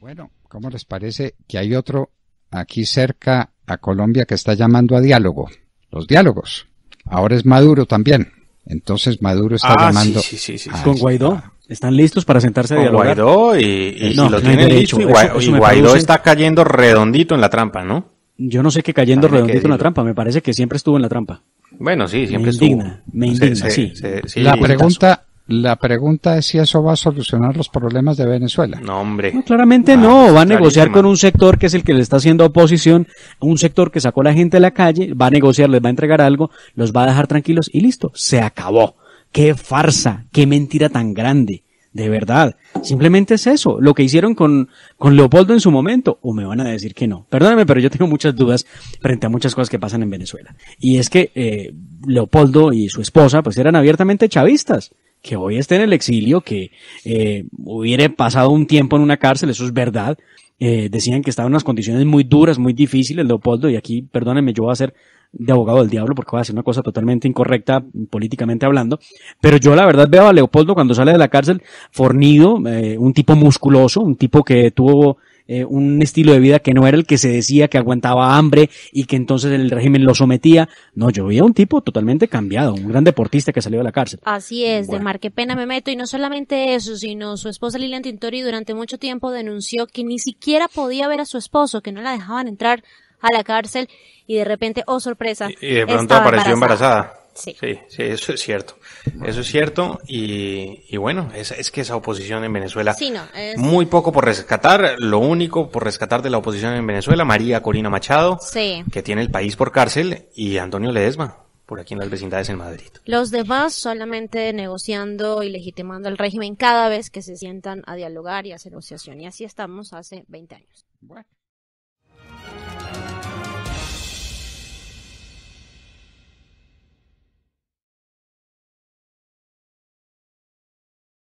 Bueno, ¿cómo les parece que hay otro aquí cerca a Colombia que está llamando a diálogo? Los diálogos. Ahora es Maduro también. Entonces Maduro está ah, llamando. Sí, sí, sí, Con Guaidó. Están listos para sentarse a dialogar. Con Guaidó y, eh, no, lo tienen dicho. Y, Guaidó, está cayendo redondito en la trampa, ¿no? Yo no sé qué cayendo redondito en la trampa. Me parece que siempre estuvo en la trampa. Bueno, sí, siempre me indigna, Me indigna, sí la pregunta la pregunta es si eso va a solucionar los problemas de Venezuela. No, hombre. claramente no. Va a negociar con un sector que es el que le está haciendo oposición, un sector que sacó a la gente a la calle, va a negociar, les va a entregar algo, los va a dejar tranquilos y listo. Se acabó. Qué farsa, qué mentira tan grande. De verdad. Simplemente es eso. Lo que hicieron con, con Leopoldo en su momento. O me van a decir que no. Perdóname, pero yo tengo muchas dudas frente a muchas cosas que pasan en Venezuela. Y es que eh, Leopoldo y su esposa pues eran abiertamente chavistas que hoy esté en el exilio, que eh, hubiera pasado un tiempo en una cárcel, eso es verdad. Eh, decían que estaba en unas condiciones muy duras, muy difíciles, Leopoldo, y aquí, perdónenme, yo voy a ser de abogado del diablo porque voy a hacer una cosa totalmente incorrecta políticamente hablando, pero yo la verdad veo a Leopoldo cuando sale de la cárcel fornido, eh, un tipo musculoso, un tipo que tuvo eh, un estilo de vida que no era el que se decía que aguantaba hambre y que entonces el régimen lo sometía. No, yo veía un tipo totalmente cambiado, un gran deportista que salió de la cárcel. Así es, de mar qué Pena me meto. Y no solamente eso, sino su esposa Lilian Tintori durante mucho tiempo denunció que ni siquiera podía ver a su esposo, que no la dejaban entrar a la cárcel y de repente, oh sorpresa. Y, de pronto apareció embarazada. Sí. sí, eso es cierto. Eso es cierto y, bueno, es, es, que esa oposición en Venezuela, muy poco por rescatar, lo único por rescatar de la oposición en Venezuela, María Corina Machado, que tiene el país por cárcel, y Antonio Ledesma, por aquí en las vecindades en Madrid. Los demás solamente negociando y legitimando el régimen cada vez que se sientan a dialogar y a hacer negociación, y así estamos hace 20 años.